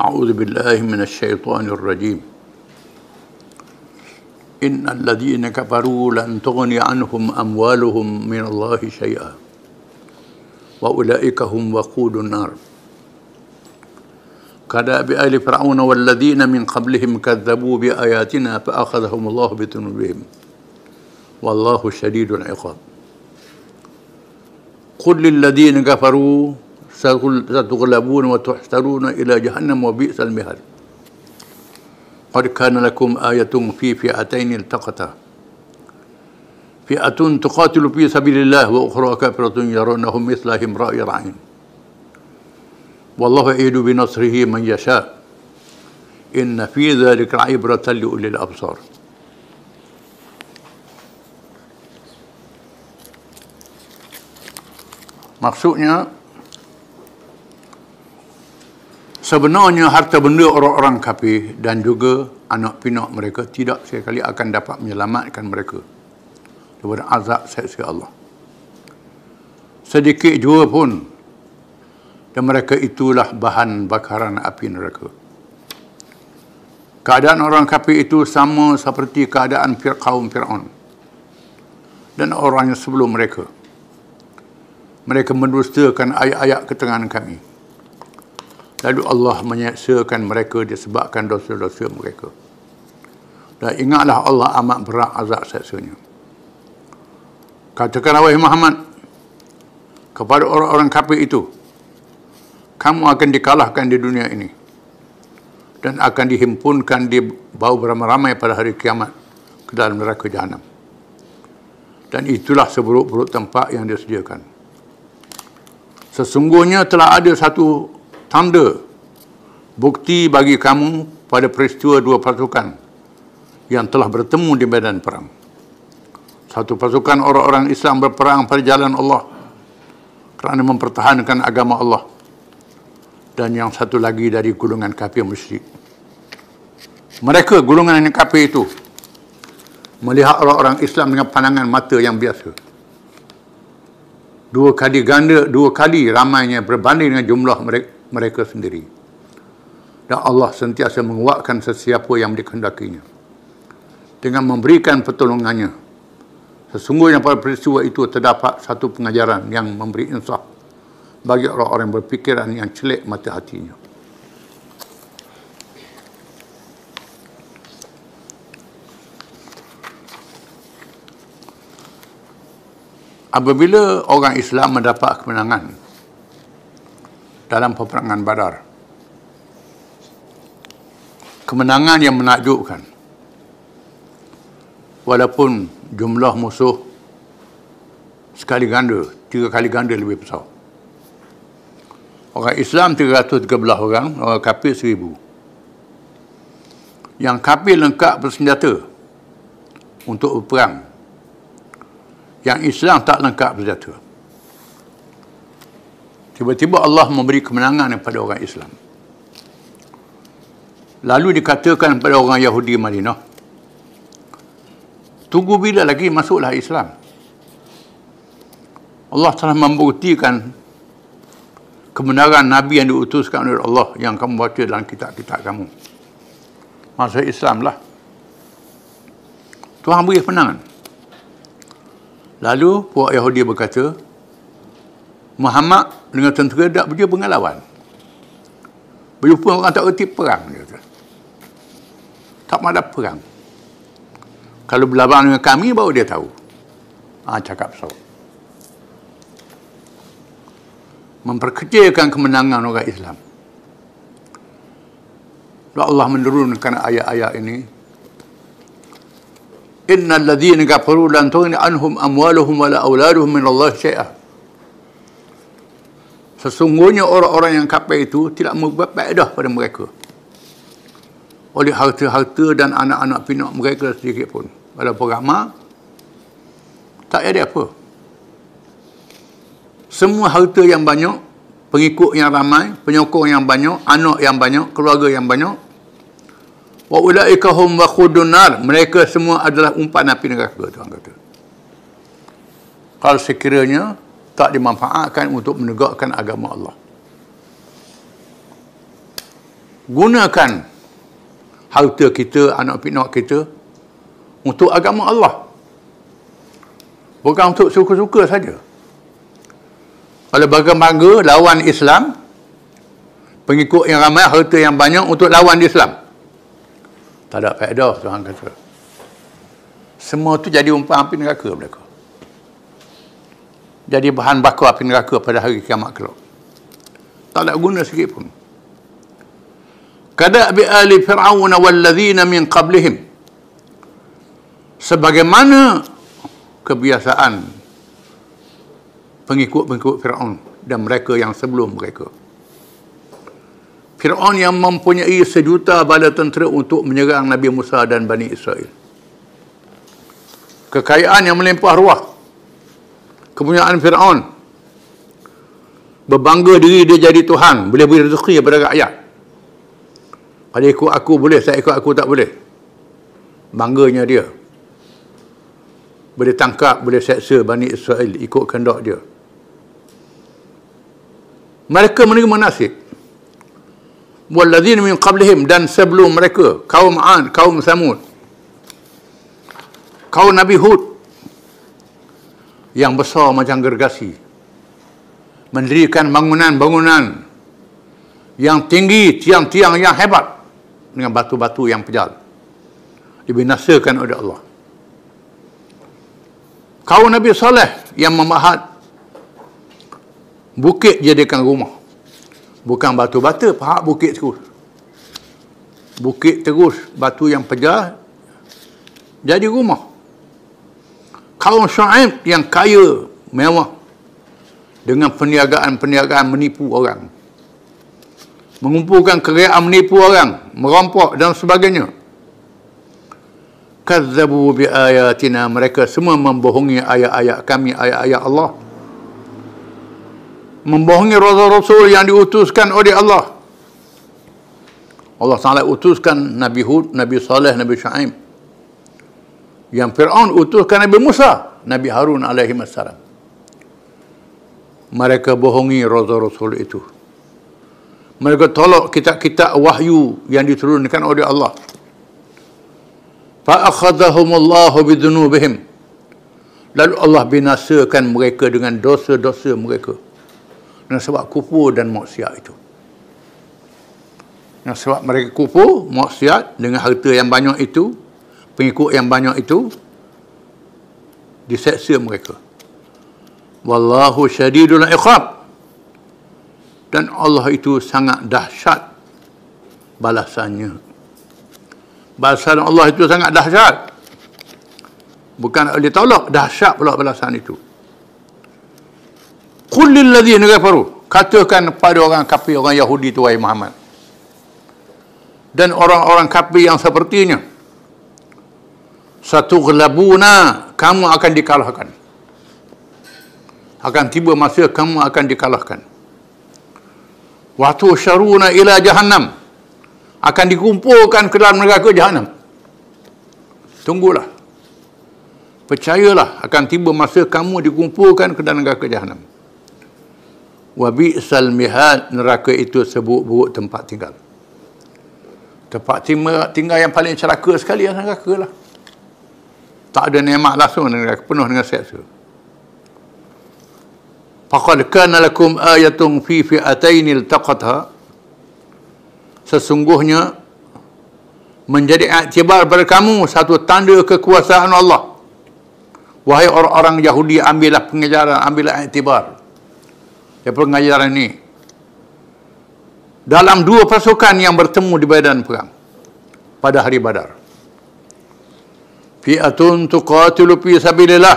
أعوذ بالله من الشيطان الرجيم إن الذين كفروا لن تغني عنهم أموالهم من الله شيئا وأولئك هم وقود النار كذب آل فرعون والذين من قبلهم كذبوا بآياتنا فأخذهم الله بذنوبهم والله شديد العقاب قل للذين كفروا ستغلبون وتحشرون إلى جهنم وبئس المهد قد كان لكم آية في فئتين التقتا فئة تقاتل في سبيل الله وأخرى كافرة يرونهم مثلهم رأي العين والله يعيد بنصره من يشاء إن في ذلك عبرة لأولي الأبصار Maksudnya sebenarnya harta benda orang-orang kafir dan juga anak pinak mereka tidak sekali akan dapat menyelamatkan mereka daripada azab seksa Allah. Sedikit jua pun dan mereka itulah bahan bakaran api neraka. Keadaan orang kafir itu sama seperti keadaan fir kaum Fir'aun dan orang yang sebelum mereka. Mereka mendustakan ayat-ayat ketengahan kami. Lalu Allah menyaksakan mereka disebabkan dosa-dosa mereka. Dan ingatlah Allah amat berat azab seksanya. Katakan Awai Muhammad kepada orang-orang kafir itu, kamu akan dikalahkan di dunia ini dan akan dihimpunkan di bau beramai-ramai pada hari kiamat ke dalam neraka jahannam. Dan itulah seburuk-buruk tempat yang disediakan. Sesungguhnya telah ada satu tanda bukti bagi kamu pada peristiwa dua pasukan yang telah bertemu di medan perang. Satu pasukan orang-orang Islam berperang pada jalan Allah kerana mempertahankan agama Allah dan yang satu lagi dari golongan kafir musyrik. Mereka golongan yang kafir itu melihat orang-orang Islam dengan pandangan mata yang biasa. Dua kali ganda, dua kali ramainya berbanding dengan jumlah mereka mereka sendiri. Dan Allah sentiasa menguatkan sesiapa yang dikehendakinya. Dengan memberikan pertolongannya. Sesungguhnya pada peristiwa itu terdapat satu pengajaran yang memberi insaf bagi orang-orang yang berfikiran yang celik mata hatinya. Apabila orang Islam mendapat kemenangan dalam peperangan Badar. Kemenangan yang menakjubkan. Walaupun jumlah musuh sekali ganda, tiga kali ganda lebih besar. Orang Islam 313 orang, orang kapil seribu. Yang kapil lengkap bersenjata untuk berperang. Yang Islam tak lengkap bersenjata. Tiba-tiba Allah memberi kemenangan kepada orang Islam. Lalu dikatakan kepada orang Yahudi Madinah, tunggu bila lagi masuklah Islam. Allah telah membuktikan kebenaran Nabi yang diutuskan oleh Allah yang kamu baca dalam kitab-kitab kamu. Masuk Islam lah. Tuhan beri kemenangan. Lalu puak Yahudi berkata, Muhammad dengan tentera tak berjaya pengalaman. Berjumpa orang tak reti perang. Dia kata. Tak ada perang. Kalau berlawan dengan kami, baru dia tahu. Ah ha, cakap so. Memperkecilkan kemenangan orang Islam. Lalu Allah menurunkan ayat-ayat ini. Inna alladhina kafaru lan tughni anhum amwaluhum wala auladuhum min Allah syai'ah sesungguhnya orang-orang yang kafir itu tidak membuat faedah pada mereka oleh harta-harta dan anak-anak pinak mereka sedikit pun pada ramai tak ada apa semua harta yang banyak pengikut yang ramai penyokong yang banyak anak yang banyak keluarga yang banyak wa ulaika hum wa khudunar mereka semua adalah umpan api neraka tuan kata kalau sekiranya tak dimanfaatkan untuk menegakkan agama Allah. Gunakan harta kita, anak pinak kita untuk agama Allah. Bukan untuk suka-suka saja. Kalau bangga-bangga lawan Islam, pengikut yang ramai, harta yang banyak untuk lawan Islam. Tak ada faedah, Tuhan kata. Semua tu jadi umpan api neraka mereka jadi bahan bakar api neraka pada hari kiamat kelak. Tak ada guna sikit pun. Kada bi ali fir'aun wal ladzina min qablihim. Sebagaimana kebiasaan pengikut-pengikut Fir'aun dan mereka yang sebelum mereka. Fir'aun yang mempunyai sejuta bala tentera untuk menyerang Nabi Musa dan Bani Israel. Kekayaan yang melimpah ruah kepunyaan Fir'aun berbangga diri dia jadi Tuhan boleh beri rezeki kepada rakyat kalau ikut aku boleh saya ikut aku tak boleh bangganya dia boleh tangkap boleh seksa Bani Israel ikut kendak dia mereka menerima nasib walladzina min qablihim dan sebelum mereka kaum An kaum Samud kaum Nabi Hud yang besar macam gergasi mendirikan bangunan-bangunan yang tinggi tiang-tiang yang hebat dengan batu-batu yang pejal dibinasakan oleh Allah kau Nabi Saleh yang memahat bukit jadikan rumah bukan batu-batu pahak bukit terus bukit terus batu yang pejal jadi rumah kaum Syaib yang kaya mewah dengan perniagaan-perniagaan menipu orang mengumpulkan kerajaan menipu orang merompok dan sebagainya kazzabu bi ayatina mereka semua membohongi ayat-ayat kami ayat-ayat Allah membohongi rasul-rasul yang diutuskan oleh Allah Allah Taala utuskan Nabi Hud, Nabi Saleh, Nabi Syaib yang Fir'aun utuskan Nabi Musa, Nabi Harun alaihi wasallam. Mereka bohongi Rasul-Rasul itu. Mereka tolak kitab-kitab wahyu yang diturunkan oleh Allah. Fa'akhadahum Allahu bidhunubihim. Lalu Allah binasakan mereka dengan dosa-dosa mereka. Dengan sebab kufur dan maksiat itu. Dengan sebab mereka kufur, maksiat dengan harta yang banyak itu, pengikut yang banyak itu diseksa mereka wallahu syadidul iqab dan Allah itu sangat dahsyat balasannya balasan Allah itu sangat dahsyat bukan oleh taulak dahsyat pula balasan itu qul lil ladzina kafaru katakan pada orang kafir orang Yahudi tu wahai Muhammad dan orang-orang kafir yang sepertinya satu gelabuna kamu akan dikalahkan akan tiba masa kamu akan dikalahkan waktu syaruna ila jahannam akan dikumpulkan ke dalam neraka jahannam tunggulah percayalah akan tiba masa kamu dikumpulkan ke dalam neraka jahannam Wabi bi'sal neraka itu sebuk-buk tempat tinggal tempat tinggal yang paling celaka sekali yang neraka lah tak ada nikmat langsung dengan penuh dengan seksa faqad kana lakum ayatun fi fi'atain iltaqatha sesungguhnya menjadi aktibar pada kamu satu tanda kekuasaan Allah wahai orang-orang Yahudi ambillah pengajaran ambillah aktibar ya pengajaran ini dalam dua pasukan yang bertemu di badan perang pada hari badar fi'atun tuqatilu fi sabilillah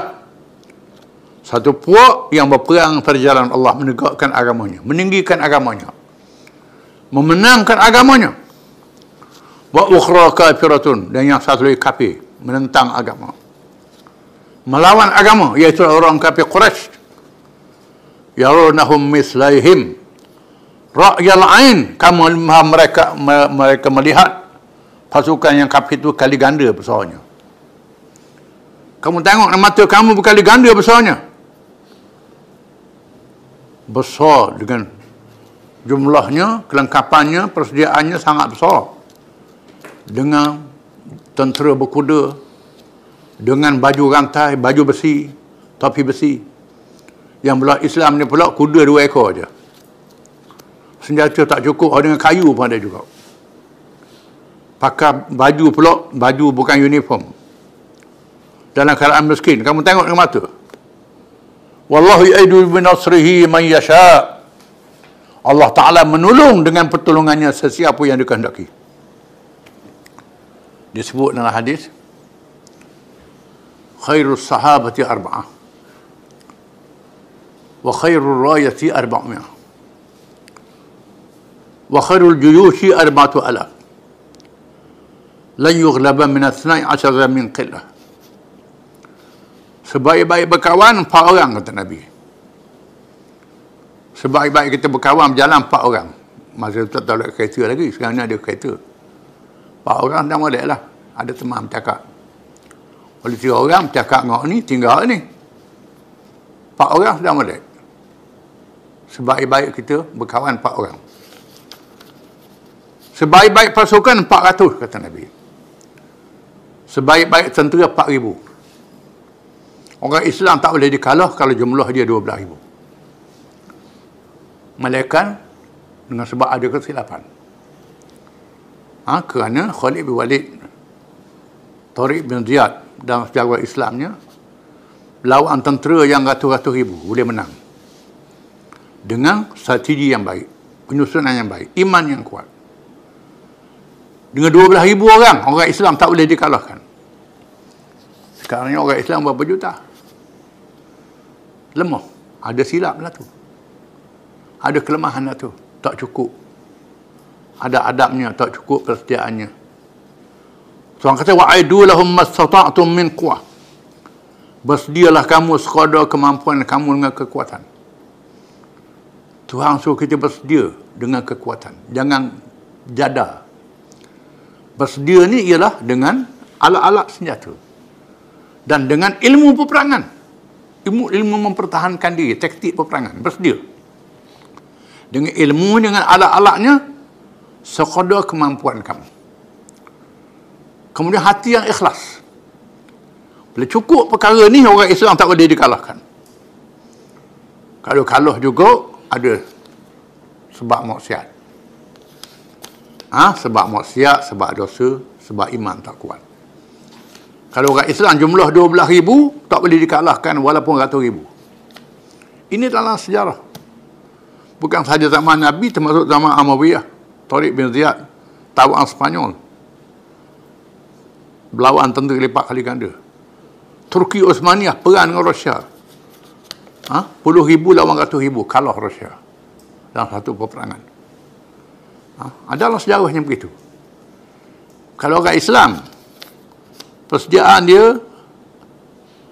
satu puak yang berperang pada jalan Allah menegakkan agamanya meninggikan agamanya memenangkan agamanya wa ukhra kafiratun dan yang satu lagi kafir menentang agama melawan agama iaitu orang kafir Quraisy yarunahum mislaihim ra'yal ain kamu mereka mereka melihat pasukan yang kafir itu kali ganda besarnya kamu tengok mata kamu berkali ganda besarnya. Besar dengan jumlahnya, kelengkapannya, persediaannya sangat besar. Dengan tentera berkuda, dengan baju rantai, baju besi, topi besi. Yang belah Islam ni pula kuda dua ekor je. Senjata tak cukup, ada dengan kayu pun ada juga. Pakai baju pula, baju bukan uniform dalam keadaan miskin. Kamu tengok dengan mata. Wallahu aidu binasrihi man yasha. Allah Taala menolong dengan pertolongannya sesiapa yang dikehendaki. Disebut dalam hadis khairus sahabati arba'ah wa khairur rayati arba'mi'ah wa khairul juyushi arba'atu ala lan yughlaba min athna'i asara min qillah Sebaik-baik berkawan empat orang kata Nabi. Sebaik-baik kita berkawan berjalan empat orang. Masa tu tak ada kereta lagi. Sekarang ni ada kereta. Empat orang dah boleh lah. Ada teman bercakap. Oleh tiga orang bercakap dengan ni tinggal ni. Empat orang dah boleh. Sebaik-baik kita berkawan empat orang. Sebaik-baik pasukan empat ratus kata Nabi. Sebaik-baik tentera empat ribu. Orang Islam tak boleh dikalah kalau jumlah dia ribu. Malaikan dengan sebab ada kesilapan. Ha, kerana Khalid bin Walid, Tariq bin Ziyad dalam sejarah Islamnya, lawan tentera yang ratus-ratus ribu boleh menang. Dengan strategi yang baik, penyusunan yang baik, iman yang kuat. Dengan ribu orang, orang Islam tak boleh dikalahkan. Sekarang ni orang Islam berapa juta? lemah. Ada silap lah tu. Ada kelemahan lah tu. Tak cukup. Ada adabnya, tak cukup kesetiaannya. Tuhan kata, wa'idu lahum mastata'tum min kuah. Bersedialah kamu sekadar kemampuan kamu dengan kekuatan. Tuhan suruh kita bersedia dengan kekuatan. Jangan jada. Bersedia ni ialah dengan alat-alat senjata. Dan dengan ilmu peperangan ilmu ilmu mempertahankan diri taktik peperangan bersedia dengan ilmu dengan alat-alatnya sekadar kemampuan kamu kemudian hati yang ikhlas bila cukup perkara ni orang Islam tak boleh dikalahkan kalau kalah juga ada sebab maksiat ha? sebab maksiat sebab dosa sebab iman tak kuat kalau orang Islam jumlah 12 ribu, tak boleh dikalahkan walaupun ratus ribu. Ini dalam sejarah. Bukan sahaja zaman Nabi, termasuk zaman Amawiyah, Tariq bin Ziyad, Tawang Spanyol. belawan tentu lepak kali ganda. Turki Osmaniyah perang dengan Rusia. Ha? Puluh ribu lawan ratus ribu, kalah Rusia. Dalam satu peperangan. Ha? Adalah sejarahnya begitu. Kalau orang Islam, persediaan dia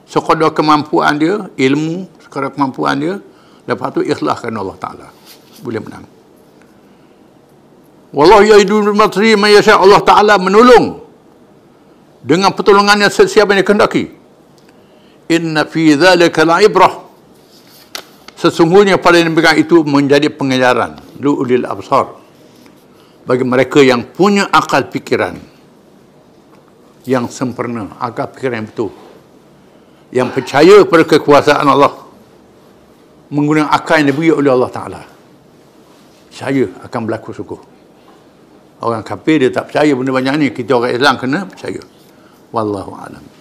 sekadar kemampuan dia ilmu sekadar kemampuan dia lepas tu ikhlaskan Allah Ta'ala boleh menang Wallahu ya'idu matri man Allah Ta'ala menolong dengan pertolongannya setiap yang kendaki inna fi dhalika la'ibrah sesungguhnya pada yang itu menjadi pengajaran lu'ulil absar bagi mereka yang punya akal fikiran yang sempurna agak fikiran yang betul yang percaya kepada kekuasaan Allah menggunakan akal yang diberi oleh Allah Ta'ala Percaya akan berlaku suku orang kafir dia tak percaya benda banyak ni kita orang Islam kena percaya Wallahu Wallahu'alam